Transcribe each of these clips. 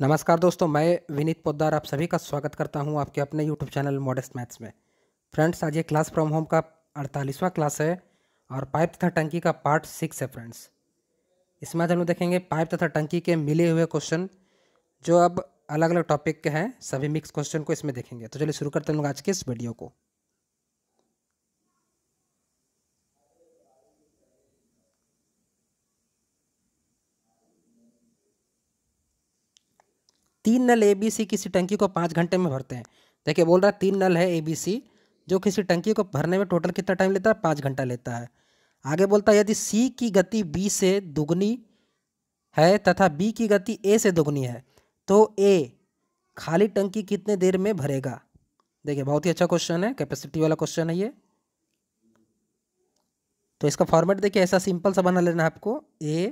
नमस्कार दोस्तों मैं विनीत पोद्दार आप सभी का स्वागत करता हूं आपके अपने यूट्यूब चैनल मॉडेस्ट मैथ्स में फ्रेंड्स आज ये क्लास फ्रॉम होम का अड़तालीसवां क्लास है और पाइप तथा टंकी का पार्ट सिक्स है फ्रेंड्स इसमें आज हम लोग देखेंगे पाइप तथा टंकी के मिले हुए क्वेश्चन जो अब अलग अलग टॉपिक के हैं सभी मिक्स क्वेश्चन को इसमें देखेंगे तो चलिए शुरू करते हैं लोग आज के इस वीडियो को तीन नल ए बी सी किसी टंकी को पाँच घंटे में भरते हैं देखिए बोल रहा है तीन नल है ए बी सी जो किसी टंकी को भरने में टोटल कितना टाइम लेता है पाँच घंटा लेता है आगे बोलता है यदि सी की गति बी से दुगनी है तथा बी की गति ए से दुगनी है तो ए खाली टंकी कितने देर में भरेगा देखिए बहुत ही अच्छा क्वेश्चन है कैपेसिटी वाला क्वेश्चन है ये तो इसका फॉर्मेट देखिए ऐसा सिंपल सा बना लेना है आपको ए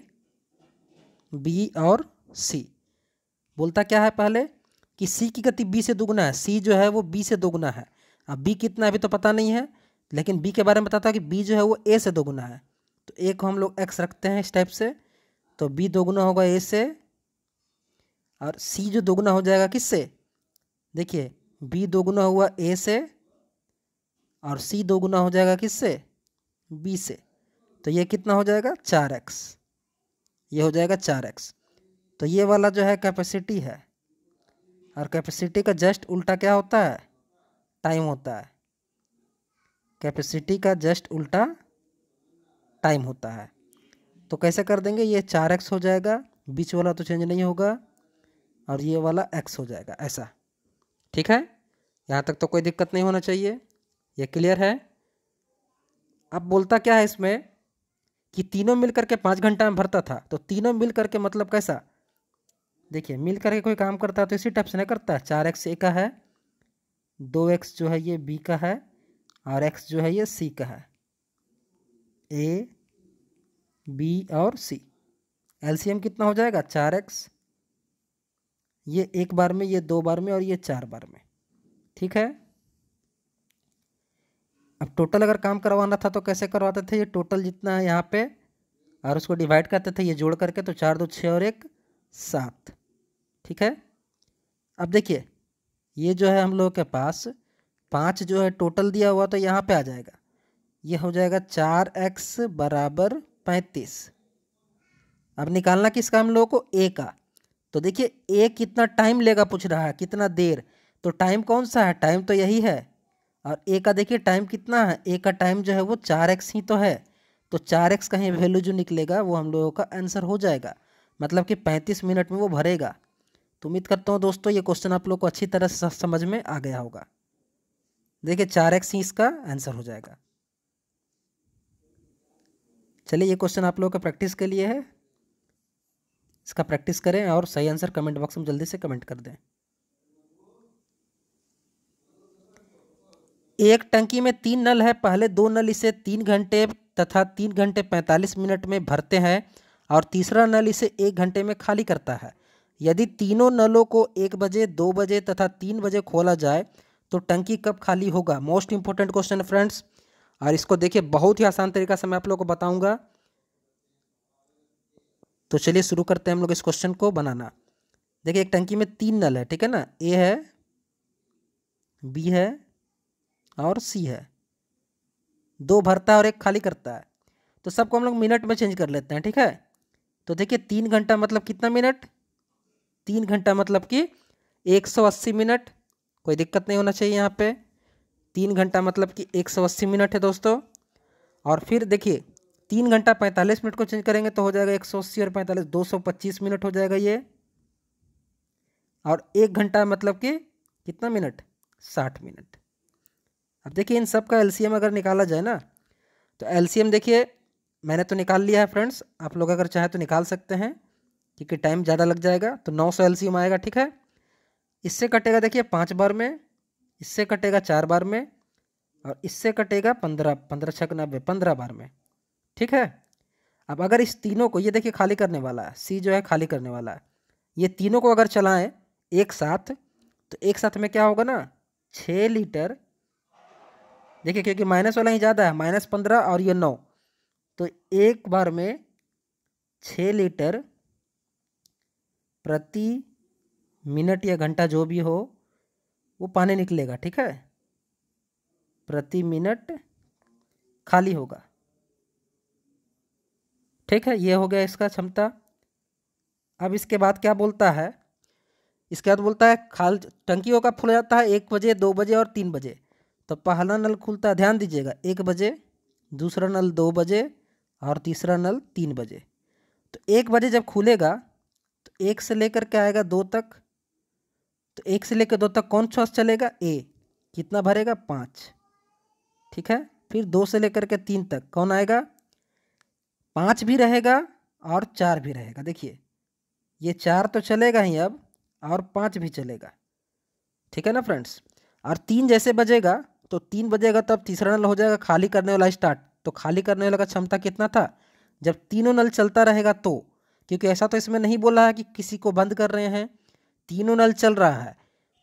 बी और सी बोलता क्या है पहले कि सी की गति बी से दोगुना है सी जो है वो बी से दोगुना है अब बी कितना अभी तो पता नहीं है लेकिन बी के बारे में बताता है कि बी जो है वो ए से दोगुना है तो ए को हम लोग एक्स रखते हैं इस टाइप से तो बी दोगुना होगा ए से और सी जो दोगुना हो जाएगा किससे देखिए बी दोगुना हुआ ए से और सी दोगुना हो जाएगा किससे बी से तो ये कितना हो जाएगा चार एक्स ये हो जाएगा चार एक्स तो ये वाला जो है कैपेसिटी है और कैपेसिटी का जस्ट उल्टा क्या होता है टाइम होता है कैपेसिटी का जस्ट उल्टा टाइम होता है तो कैसे कर देंगे ये चार एक्स हो जाएगा बीच वाला तो चेंज नहीं होगा और ये वाला एक्स हो जाएगा ऐसा ठीक है यहाँ तक तो कोई दिक्कत नहीं होना चाहिए ये क्लियर है अब बोलता क्या है इसमें कि तीनों मिल के पाँच घंटा में भरता था तो तीनों मिल के मतलब कैसा देखिए मिल करके कोई काम करता है तो इसी टाइप से ना करता है चार एक्स ए का है दो एक्स जो है ये बी का है और एक्स जो है ये सी का है ए बी और सी एलसीएम कितना हो जाएगा चार एक्स ये एक बार में ये दो बार में और ये चार बार में ठीक है अब टोटल अगर काम करवाना था तो कैसे करवाते थे ये टोटल जितना है यहाँ पे और उसको डिवाइड करते थे ये जोड़ करके तो चार दो छः और एक सात ठीक है अब देखिए ये जो है हम लोगों के पास पाँच जो है टोटल दिया हुआ तो यहाँ पे आ जाएगा ये हो जाएगा चार एक्स बराबर पैंतीस अब निकालना किसका हम लोगों को ए का तो देखिए ए कितना टाइम लेगा पूछ रहा है कितना देर तो टाइम कौन सा है टाइम तो यही है और ए का देखिए टाइम कितना है ए का टाइम जो है वो चार एक्स ही तो है तो चार एक्स का ही वैल्यू जो निकलेगा वो हम लोगों का आंसर हो जाएगा मतलब कि पैंतीस मिनट में वो भरेगा तो उम्मीद करता हूँ दोस्तों ये क्वेश्चन आप लोग को अच्छी तरह से समझ में आ गया होगा देखिए चार एक्स ही इसका आंसर हो जाएगा चलिए ये क्वेश्चन आप लोग का प्रैक्टिस के लिए है इसका प्रैक्टिस करें और सही आंसर कमेंट बॉक्स में जल्दी से कमेंट कर दें एक टंकी में तीन नल है पहले दो नल इसे तीन घंटे तथा तीन घंटे पैंतालीस मिनट में भरते हैं और तीसरा नल इसे एक घंटे में खाली करता है यदि तीनों नलों को एक बजे दो बजे तथा तीन बजे खोला जाए तो टंकी कब खाली होगा मोस्ट इंपॉर्टेंट क्वेश्चन है फ्रेंड्स और इसको देखिए बहुत ही आसान तरीका से मैं आप लोगों को बताऊंगा तो चलिए शुरू करते हैं हम लोग इस क्वेश्चन को बनाना देखिए एक टंकी में तीन नल है ठीक है ना ए है बी है और सी है दो भरता है और एक खाली करता है तो सबको हम लोग मिनट में चेंज कर लेते हैं ठीक है तो देखिए तीन घंटा मतलब कितना मिनट तीन घंटा मतलब कि 180 मिनट कोई दिक्कत नहीं होना चाहिए यहाँ पे तीन घंटा मतलब कि 180 मिनट है दोस्तों और फिर देखिए तीन घंटा पैंतालीस मिनट को चेंज करेंगे तो हो जाएगा एक सौ अस्सी और पैंतालीस दो सौ पच्चीस मिनट हो जाएगा ये और एक घंटा मतलब कि कितना मिनट साठ मिनट अब देखिए इन सब का एम अगर निकाला जाए ना तो एम देखिए मैंने तो निकाल लिया है फ्रेंड्स आप लोग अगर चाहें तो निकाल सकते हैं क्योंकि टाइम ज़्यादा लग जाएगा तो नौ सौ एलसीएम आएगा ठीक है इससे कटेगा देखिए पाँच बार में इससे कटेगा चार बार में और इससे कटेगा पंद्रह पंद्रह छः नब्बे पंद्रह बार में ठीक है अब अगर इस तीनों को ये देखिए खाली करने वाला है सी जो है खाली करने वाला है ये तीनों को अगर चलाएं एक साथ तो एक साथ में क्या होगा ना छः लीटर देखिए क्योंकि माइनस वाला ही ज़्यादा है माइनस पंद्रह और ये नौ तो एक बार में छः लीटर प्रति मिनट या घंटा जो भी हो वो पानी निकलेगा ठीक है प्रति मिनट खाली होगा ठीक है ये हो गया इसका क्षमता अब इसके बाद क्या बोलता है इसके बाद बोलता है खाल टंकियों का खुल जाता है एक बजे दो बजे और तीन बजे तो पहला नल खुलता है ध्यान दीजिएगा एक बजे दूसरा नल दो बजे और तीसरा नल तीन बजे तो एक बजे जब खुलेगा एक से लेकर के आएगा दो तक तो एक से लेकर दो तक कौन श्वास चलेगा ए कितना भरेगा पाँच ठीक है फिर दो से लेकर के तीन तक कौन आएगा पाँच भी रहेगा और चार भी रहेगा देखिए ये चार तो चलेगा ही अब और पाँच भी चलेगा ठीक है ना फ्रेंड्स और तीन जैसे बजेगा तो तीन बजेगा तब तीसरा नल हो जाएगा खाली करने वाला स्टार्ट तो खाली करने वाला का क्षमता कितना था जब तीनों नल चलता रहेगा तो क्योंकि ऐसा तो इसमें नहीं बोला है कि किसी को बंद कर रहे हैं तीनों नल चल रहा है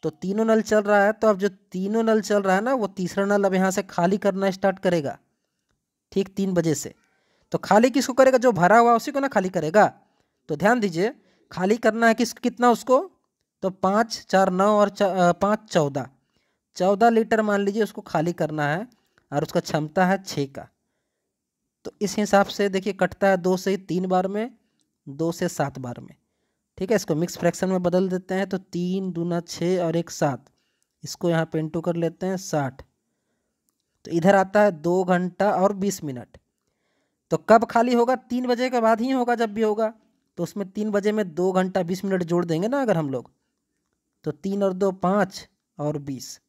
तो तीनों नल चल रहा है तो अब जो तीनों नल चल रहा है ना वो तीसरा नल अब यहाँ से खाली करना स्टार्ट करेगा ठीक तीन बजे से तो खाली किसको करेगा जो भरा हुआ उसी को ना खाली करेगा तो ध्यान दीजिए खाली करना है किस कितना उसको तो पाँच चार नौ और पाँच चौदह चौदह लीटर मान लीजिए उसको खाली करना है और उसका क्षमता है छः का तो इस हिसाब से देखिए कटता है दो से तीन बार में दो से सात बार में ठीक है इसको मिक्स फ्रैक्शन में बदल देते हैं तो तीन दूना छः और एक सात इसको यहाँ पे इंटू कर लेते हैं साठ तो इधर आता है दो घंटा और बीस मिनट तो कब खाली होगा तीन बजे के बाद ही होगा जब भी होगा तो उसमें तीन बजे में दो घंटा बीस मिनट जोड़ देंगे ना अगर हम लोग तो तीन और दो पाँच और बीस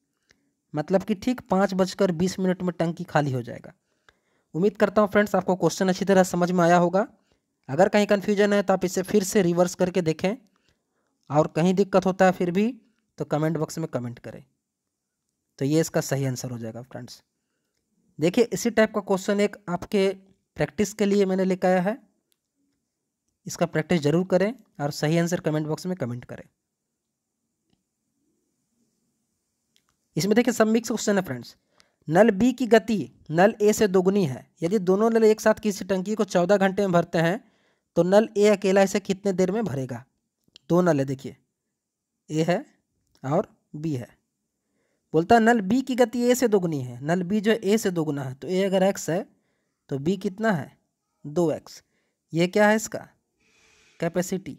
मतलब कि ठीक पाँच बजकर बीस मिनट में टंकी खाली हो जाएगा उम्मीद करता हूँ फ्रेंड्स आपको क्वेश्चन अच्छी तरह समझ में आया होगा अगर कहीं कन्फ्यूजन है तो आप इसे फिर से रिवर्स करके देखें और कहीं दिक्कत होता है फिर भी तो कमेंट बॉक्स में कमेंट करें तो ये इसका सही आंसर हो जाएगा फ्रेंड्स देखिए इसी टाइप का क्वेश्चन एक आपके प्रैक्टिस के लिए मैंने लेकर आया है इसका प्रैक्टिस जरूर करें और सही आंसर कमेंट बॉक्स में कमेंट करें इसमें देखिए सब मिक्स क्वेश्चन है फ्रेंड्स नल बी की गति नल ए से दोगुनी है यदि दोनों नल एक साथ किसी टंकी को चौदह घंटे में भरते हैं तो नल ए अकेला इसे कितने देर में भरेगा दो नल है देखिए ए है और बी है बोलता है नल बी की गति ए से दोगुनी है नल बी जो ए से दोगुना है तो ए अगर एक्स है तो बी कितना है दो एक्स ये क्या है इसका कैपेसिटी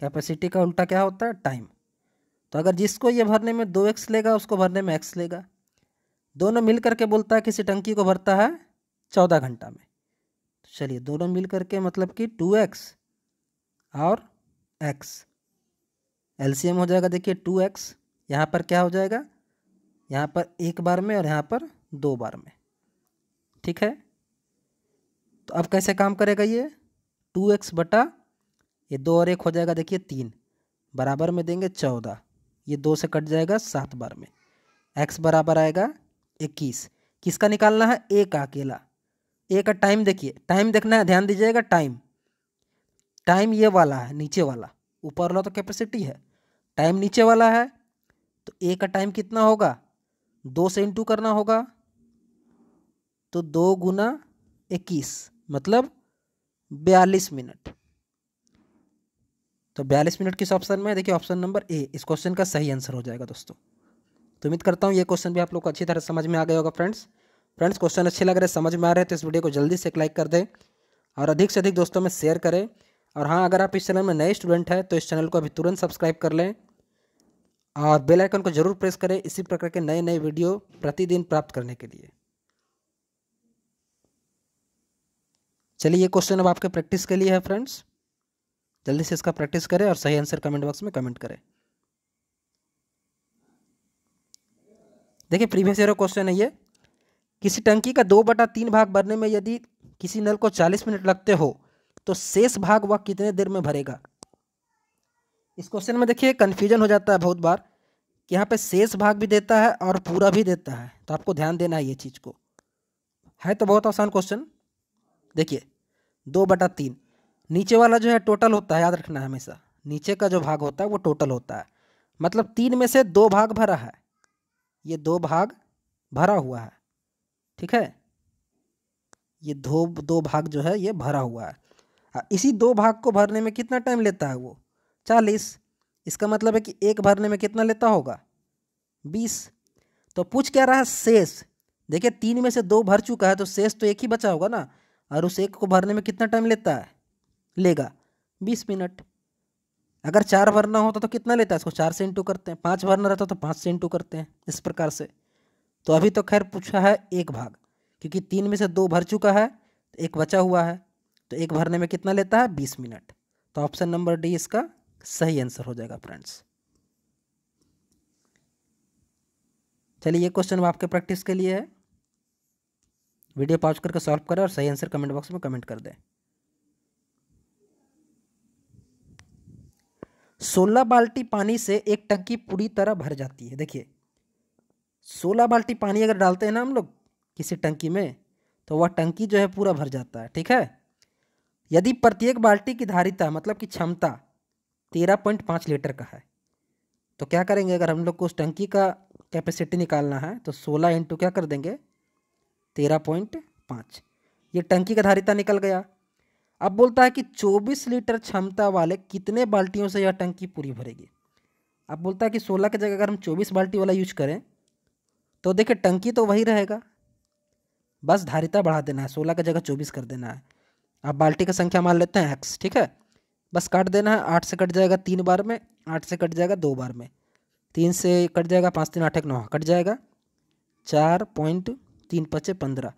कैपेसिटी का उल्टा क्या होता है टाइम तो अगर जिसको ये भरने में दो एक्स लेगा उसको भरने में एक्स लेगा दोनों मिल करके बोलता है किसी टंकी को भरता है चौदह घंटा में चलिए दोनों मिल करके मतलब कि टू एक्स और एक्स एलसीएम हो जाएगा देखिए टू एक्स यहाँ पर क्या हो जाएगा यहाँ पर एक बार में और यहाँ पर दो बार में ठीक है तो अब कैसे काम करेगा ये टू एक्स बटा ये दो और एक हो जाएगा देखिए तीन बराबर में देंगे चौदह ये दो से कट जाएगा सात बार में एक्स बराबर आएगा इक्कीस किसका निकालना है एक अकेला ए का टाइम देखिए टाइम देखना है ध्यान दीजिएगा टाइम टाइम ये वाला है नीचे वाला ऊपर वाला तो कैपेसिटी है टाइम नीचे वाला है तो ए का टाइम कितना होगा दो से इंटू करना होगा तो दो गुना इक्कीस मतलब बयालीस मिनट तो बयालीस मिनट किस ऑप्शन में है देखिए ऑप्शन नंबर ए इस क्वेश्चन का सही आंसर हो जाएगा दोस्तों तो उम्मीद करता हूँ ये क्वेश्चन भी आप लोग को अच्छी तरह समझ में आ गया होगा फ्रेंड्स फ्रेंड्स क्वेश्चन अच्छे लग रहे समझ में आ रहे हैं तो इस वीडियो को जल्दी से लाइक कर दें और अधिक से अधिक दोस्तों में शेयर करें और हाँ अगर आप इस चैनल में नए स्टूडेंट हैं तो इस चैनल को अभी तुरंत सब्सक्राइब कर लें और बेल आइकन को जरूर प्रेस करें इसी प्रकार के नए नए वीडियो प्रतिदिन प्राप्त करने के लिए चलिए ये क्वेश्चन अब आपके प्रैक्टिस के लिए है फ्रेंड्स जल्दी से इसका प्रैक्टिस करें और सही आंसर कमेंट बॉक्स में कमेंट करें देखिए प्रीवियस ईयर क्वेश्चन है ये किसी टंकी का दो बटा तीन भाग भरने में यदि किसी नल को चालीस मिनट लगते हो तो शेष भाग वह कितने देर में भरेगा इस क्वेश्चन में देखिए कन्फ्यूजन हो जाता है बहुत बार कि यहाँ पे शेष भाग भी देता है और पूरा भी देता है तो आपको ध्यान देना है ये चीज़ को है तो बहुत आसान क्वेश्चन देखिए दो बटा तीन नीचे वाला जो है टोटल होता है याद रखना है हमेशा नीचे का जो भाग होता है वो टोटल होता है मतलब तीन में से दो भाग भरा है ये दो भाग भरा हुआ है ठीक है ये दो दो भाग जो है ये भरा हुआ है इसी दो भाग को भरने में कितना टाइम लेता है वो चालीस इसका मतलब है कि एक भरने में कितना लेता होगा बीस तो पूछ क्या रहा है शेष देखिए तीन में से दो भर चुका है तो शेष तो एक ही बचा होगा ना और उस एक को भरने में कितना टाइम लेता है लेगा बीस मिनट अगर चार भरना होता तो कितना लेता है इसको चार से इंटू करते हैं पाँच भरना रहता तो पाँच से इंटू करते हैं इस प्रकार से तो अभी तो खैर पूछा है एक भाग क्योंकि तीन में से दो भर चुका है तो एक बचा हुआ है तो एक भरने में कितना लेता है बीस मिनट तो ऑप्शन नंबर डी इसका सही आंसर हो जाएगा फ्रेंड्स चलिए ये क्वेश्चन आपके प्रैक्टिस के लिए है वीडियो पॉज करके सॉल्व करें और सही आंसर कमेंट बॉक्स में कमेंट कर दें सोलह बाल्टी पानी से एक टंकी पूरी तरह भर जाती है देखिए सोलह बाल्टी पानी अगर डालते हैं ना हम लोग किसी टंकी में तो वह टंकी जो है पूरा भर जाता है ठीक है यदि प्रत्येक बाल्टी की धारिता मतलब कि क्षमता तेरह पॉइंट पाँच लीटर का है तो क्या करेंगे अगर हम लोग को उस टंकी का कैपेसिटी निकालना है तो सोलह इंटू क्या कर देंगे तेरह पॉइंट पाँच ये टंकी का धारिता निकल गया अब बोलता है कि चौबीस लीटर क्षमता वाले कितने बाल्टियों से यह टंकी पूरी भरेगी अब बोलता है कि सोलह की जगह अगर हम चौबीस बाल्टी वाला यूज करें तो देखिए टंकी तो वही रहेगा बस धारिता बढ़ा देना है सोलह का जगह चौबीस कर देना है आप बाल्टी का संख्या मान लेते हैं एक्स ठीक है बस काट देना है आठ से कट जाएगा तीन बार में आठ से कट जाएगा दो बार में तीन से कट जाएगा पाँच तीन आठ एक नौ कट जाएगा चार पॉइंट तीन पचे पंद्रह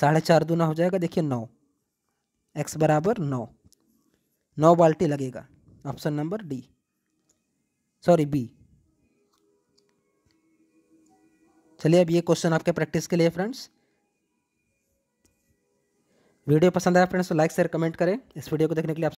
साढ़े चार दूना हो जाएगा देखिए नौ एक्स बराबर नौ नौ बाल्टी लगेगा option number D sorry B चलिए अब ये क्वेश्चन आपके प्रैक्टिस के लिए फ्रेंड्स वीडियो पसंद आया फ्रेंड्स तो लाइक शेयर कमेंट करें इस वीडियो को देखने के लिए आप